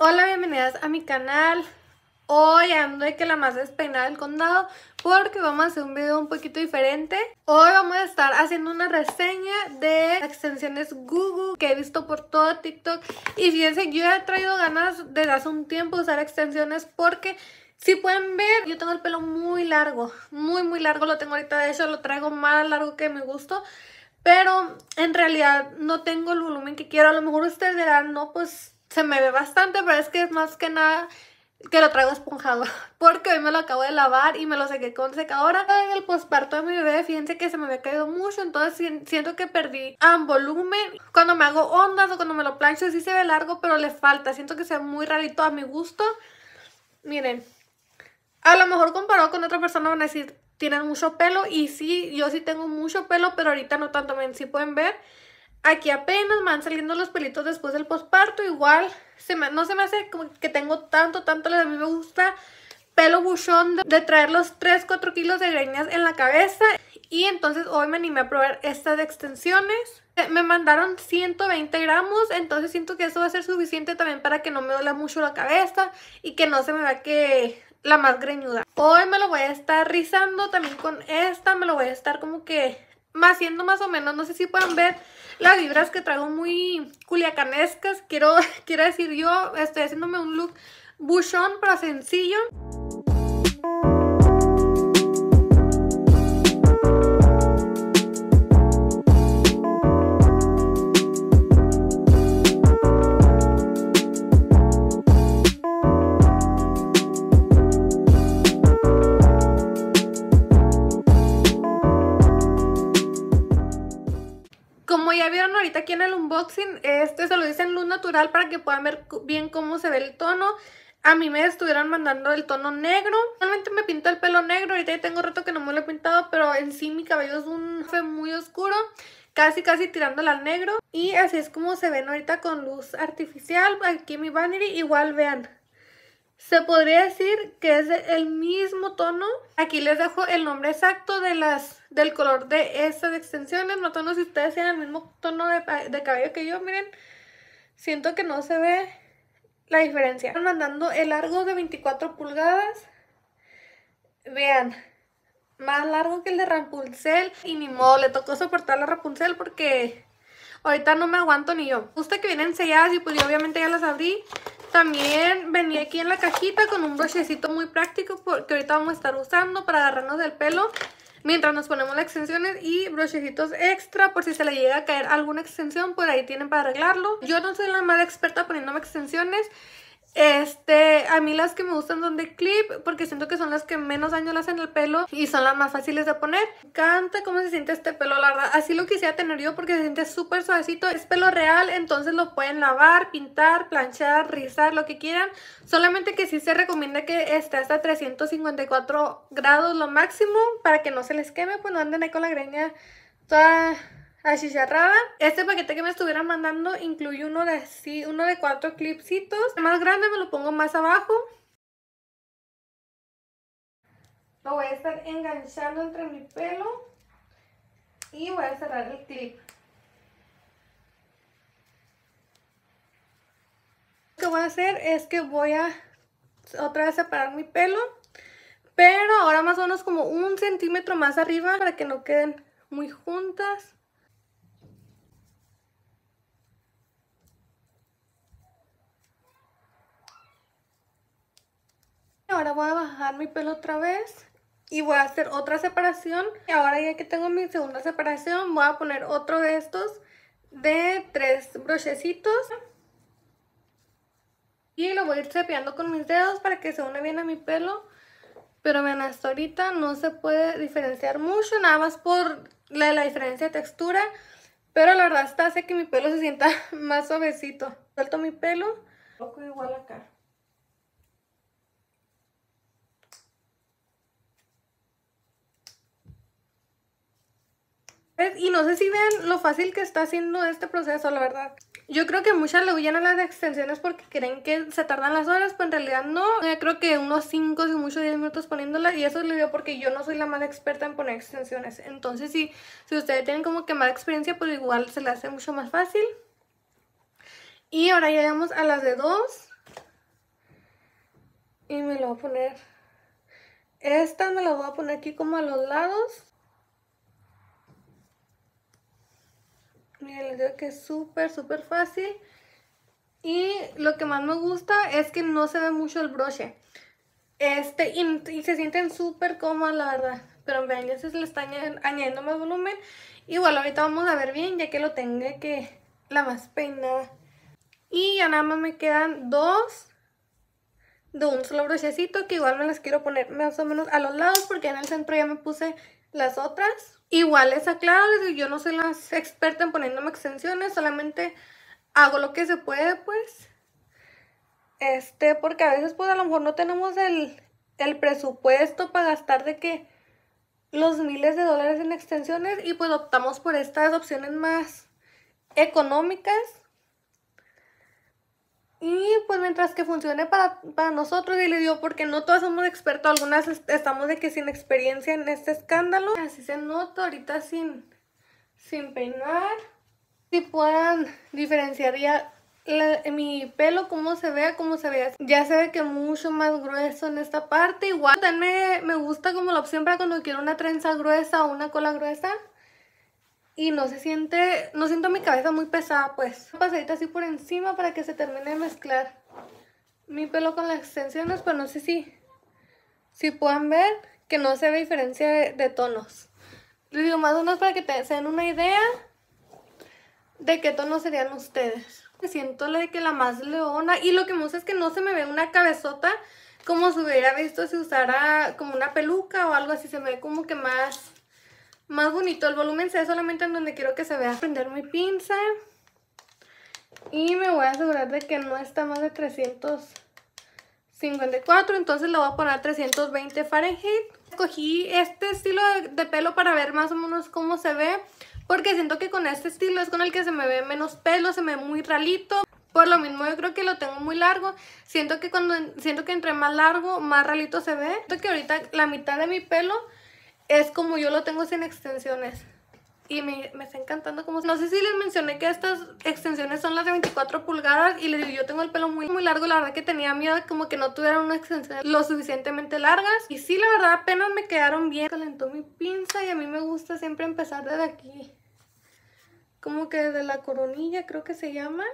Hola, bienvenidas a mi canal. Hoy ando de que la más despeinada del condado porque vamos a hacer un video un poquito diferente. Hoy vamos a estar haciendo una reseña de extensiones Google que he visto por todo TikTok. Y fíjense, yo he traído ganas desde hace un tiempo de usar extensiones porque... Si pueden ver, yo tengo el pelo muy largo, muy muy largo lo tengo ahorita, de hecho lo traigo más largo que me gusto pero en realidad no tengo el volumen que quiero. A lo mejor ustedes dirán, no, pues se me ve bastante, pero es que es más que nada que lo traigo esponjado porque hoy me lo acabo de lavar y me lo sequé con secadora en el posparto de mi bebé fíjense que se me había caído mucho entonces siento que perdí um, volumen cuando me hago ondas o cuando me lo plancho sí se ve largo pero le falta siento que sea muy rarito a mi gusto miren a lo mejor comparado con otra persona van a decir tienen mucho pelo y sí yo sí tengo mucho pelo pero ahorita no tanto me si pueden ver Aquí apenas me van saliendo los pelitos después del posparto. Igual no se me hace como que tengo tanto, tanto. A mí me gusta pelo buchón de, traer los 3, 4 kilos de greñas en la cabeza. Y entonces hoy me animé a probar estas extensiones. Eh, me mandaron 120 gramos, entonces siento que eso va a ser suficiente también para que no me duela mucho la cabeza y que no se me vea que la más greñuda. Hoy me lo voy a estar rizando también con esta, me lo voy a estar como que haciendo más o menos, no sé si pueden ver las vibras que traigo muy culiacanescas. Quiero, quiero decir yo, estoy haciéndome un look buchón, pero sencillo. ahorita aquí en el unboxing, este se lo hice en luz natural para que puedan ver bien cómo se ve el tono. A mí me estuvieron mandando el tono negro. Realmente me pinto el pelo negro. Ahorita ya tengo rato que no me lo he pintado. Pero en sí mi cabello es un café muy oscuro. Casi casi tirándola al negro. Y así es como se ven ahorita con luz artificial. Aquí mi vanity. Igual vean. Se podría decir que es el mismo tono. Aquí les dejo el nombre exacto de las, del color de estas extensiones. tonos si ustedes tienen el mismo tono de, cabello que yo. Miren, siento que no se ve la diferencia. Están mandando el largo de 24 pulgadas. Vean, más largo que el de Rapunzel. Y ni modo, le tocó soportar la Rapunzel porque ahorita no me aguanto ni yo. Gusta que vienen selladas y pues yo obviamente ya las abrí. También venía aquí en la cajita con un brochecito muy práctico porque ahorita vamos a estar usando para agarrarnos del pelo mientras nos ponemos las extensiones y brochecitos extra por si se le llega a caer alguna extensión, por ahí tienen para arreglarlo. Yo no soy la más experta poniéndome extensiones, este, a mí las que me gustan son de clip porque siento que son las que menos daño le hacen al pelo y son las más fáciles de poner. Me encanta cómo se siente este pelo, la verdad. Así lo quisiera tener yo porque se siente súper suavecito. Es pelo real, entonces lo pueden lavar, pintar, planchar, rizar, lo que quieran. Solamente que sí se recomienda que esté hasta 354 grados lo máximo para que no se les queme, pues no anden ahí con la greña toda Así cerrada Este paquete que me estuvieran mandando incluye uno de así, uno de cuatro clipsitos. El más grande me lo pongo más abajo. Lo voy a estar enganchando entre mi pelo y voy a cerrar el clip. Lo que voy a hacer es que voy a otra vez separar mi pelo, pero ahora más o menos como un centímetro más arriba para que no queden muy juntas. voy a bajar mi pelo otra vez y voy a hacer otra separación. Y ahora ya que tengo mi segunda separación, voy a poner otro de estos de tres brochecitos. Y lo voy a ir cepillando con mis dedos para que se une bien a mi pelo. Pero vean, hasta ahorita no se puede diferenciar mucho, nada más por la, diferencia de textura. Pero la verdad está hace que mi pelo se sienta más suavecito. Suelto mi pelo. Toco igual acá. Pues, y no sé si vean lo fácil que está haciendo este proceso, la verdad. Yo creo que muchas le huyen a las extensiones porque creen que se tardan las horas, pero en realidad no. Eh, creo que unos 5, si mucho 10 minutos poniéndolas. y eso les digo porque yo no soy la más experta en poner extensiones. Entonces si ustedes tienen como que más experiencia, pues igual se le hace mucho más fácil. Y ahora llegamos a las de dos. Y me lo voy a poner... Esta me la voy a poner aquí como a los lados. Miren, les digo que es súper, súper fácil. Y lo que más me gusta es que no se ve mucho el broche. Este, y, se sienten súper cómodas, la verdad. Pero vean, ya se le está añadiendo más volumen. Igual ahorita vamos a ver bien, ya que lo tenga que la más peinada. Y ya nada más me quedan dos de un solo brochecito, que igual me las quiero poner más o menos a los lados, porque en el centro ya me puse las otras. Igual es aclaro yo no soy la experta en poniéndome extensiones, solamente hago lo que se puede, pues. Este, porque a veces, pues a lo mejor no tenemos el, el presupuesto para gastar de que los miles de dólares en extensiones y pues optamos por estas opciones más económicas y pues mientras que funcione para, nosotros, y le digo, porque no todas somos expertos, algunas estamos de que sin experiencia en este escándalo. Así se nota ahorita sin, sin peinar. Si puedan diferenciar ya mi pelo, cómo se vea, cómo se vea. Ya se ve que mucho más grueso en esta parte. Igual también me gusta como la opción para cuando quiero una trenza gruesa o una cola gruesa y no se siente, no siento mi cabeza muy pesada pues. Una pasadita así por encima para que se termine de mezclar mi pelo con las extensiones, pero no sé si, si puedan ver que no se ve diferencia de, tonos. Les digo más o menos para que te, se den una idea de qué tonos serían ustedes. Me siento la de que la más leona y lo que me gusta es que no se me ve una cabezota como si hubiera visto si usara como una peluca o algo así, se me ve como que más más bonito. El volumen se ve solamente en donde quiero que se vea. Prender mi pinza. Y me voy a asegurar de que no está más de 354. Entonces lo voy a poner 320 Fahrenheit. Cogí este estilo de, pelo para ver más o menos cómo se ve. Porque siento que con este estilo es con el que se me ve menos pelo, se me ve muy ralito. Por lo mismo yo creo que lo tengo muy largo. Siento que cuando siento que entre más largo, más ralito se ve. Siento que ahorita la mitad de mi pelo es como yo lo tengo sin extensiones. Y me, está encantando como... No sé si les mencioné que estas extensiones son las de 24 pulgadas Y les digo, yo tengo el pelo muy, muy largo La verdad que tenía miedo como que no tuviera una extensión lo suficientemente largas Y sí, la verdad apenas me quedaron bien Calentó mi pinza y a mí me gusta siempre empezar desde aquí Como que desde la coronilla creo que se llama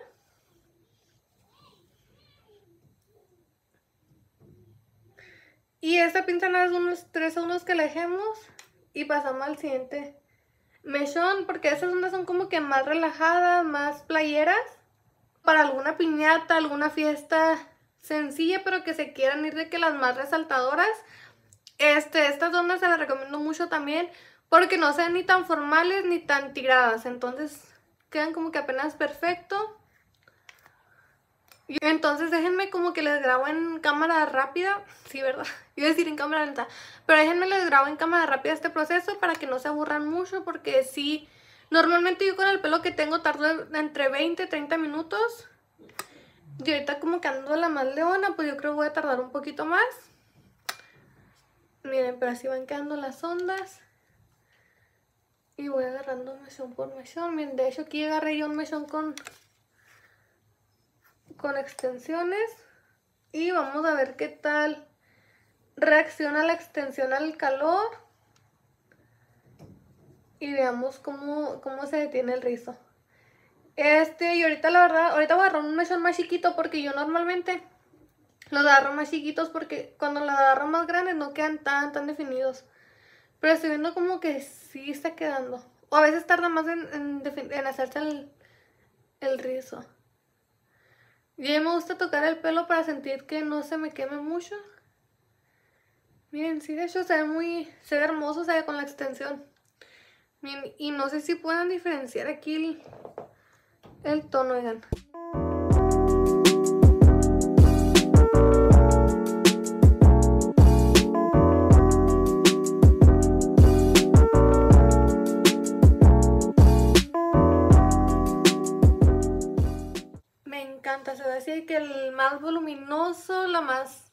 Y esta pinza nada es unos tres unos que dejemos y pasamos al siguiente mechón, porque esas ondas son como que más relajadas, más playeras, para alguna piñata, alguna fiesta sencilla, pero que se quieran ir de que las más resaltadoras. Este, estas ondas se las recomiendo mucho también, porque no sean ni tan formales ni tan tiradas, entonces quedan como que apenas perfecto. Entonces déjenme como que les grabo en cámara rápida, sí, ¿verdad? Iba a decir en cámara lenta, pero déjenme les grabo en cámara rápida este proceso para que no se aburran mucho porque sí, normalmente yo con el pelo que tengo tardo entre 20 y 30 minutos y ahorita como que ando la más leona, pues yo creo que voy a tardar un poquito más. Miren, pero así van quedando las ondas. Y voy agarrando mesión por mesón. Miren, de hecho aquí agarré yo un mesón con con extensiones y vamos a ver qué tal reacciona la extensión al calor y veamos cómo, se detiene el rizo. Este, y ahorita la verdad, ahorita voy a agarrar un mechón más chiquito porque yo normalmente los agarro más chiquitos porque cuando los agarro más grandes no quedan tan, tan definidos. Pero estoy viendo como que sí está quedando. O a veces tarda más en, en, hacerse el, el rizo. Y a me gusta tocar el pelo para sentir que no se me queme mucho. Miren, si de hecho se ve muy, se ve hermoso, se con la extensión. Miren, y no sé si puedan diferenciar aquí el, tono tono, oigan. la más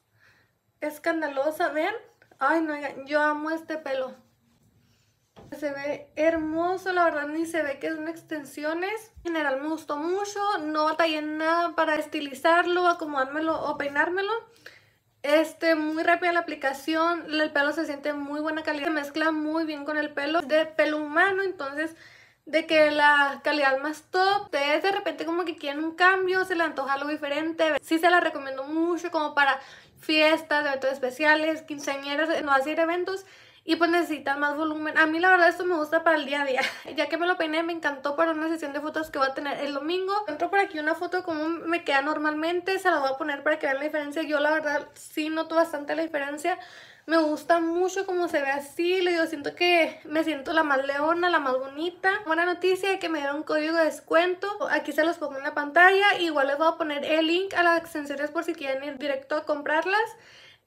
escandalosa, ven Ay, no, yo amo este pelo. Se ve hermoso, la verdad ni se ve que es son extensiones. En general me gustó mucho, no batallé nada para estilizarlo, acomodármelo o peinármelo. Este, muy rápida la aplicación, el pelo se siente muy buena calidad, se mezcla muy bien con el pelo, es de pelo humano, entonces de que la calidad más top, ustedes de repente como que quieren un cambio, se les antoja algo diferente, sí se la recomiendo mucho como para fiestas, eventos especiales, quinceañeras, no hacer eventos, y pues necesitan más volumen. A mí la verdad esto me gusta para el día a día. Ya que me lo peiné me encantó para una sesión de fotos que voy a tener el domingo. Entro por aquí una foto como me queda normalmente, se la voy a poner para que vean la diferencia. Yo la verdad sí noto bastante la diferencia. Me gusta mucho cómo se ve así, le digo, siento que me siento la más leona, la más bonita. Buena noticia de que me dieron un código de descuento, aquí se los pongo en la pantalla. Igual les voy a poner el link a las extensiones por si quieren ir directo a comprarlas.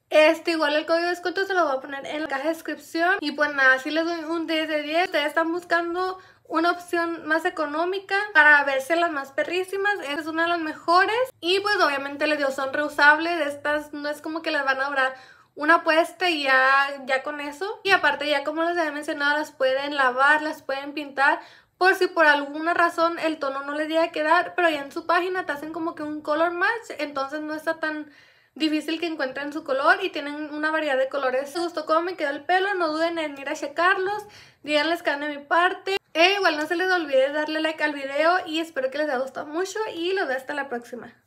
Este, igual el código de descuento se lo voy a poner en la caja de descripción. Y pues nada, si les doy un 10 de 10. Ustedes están buscando una opción más económica para verse las más perrísimas. Esta es una de las mejores. Y pues obviamente les dio son reusables. Estas no es como que les van a dar una puesta y ya, ya con eso. Y aparte ya como les había mencionado, las pueden lavar, las pueden pintar por si por alguna razón el tono no les llega a quedar, pero ya en su página te hacen como que un color match, entonces no está tan difícil que encuentren su color y tienen una variedad de colores. Si gustó cómo me quedó el pelo, no duden en ir a checarlos, díganles que de mi parte. E igual no se les olvide darle like al video y espero que les haya gustado mucho y los veo hasta la próxima.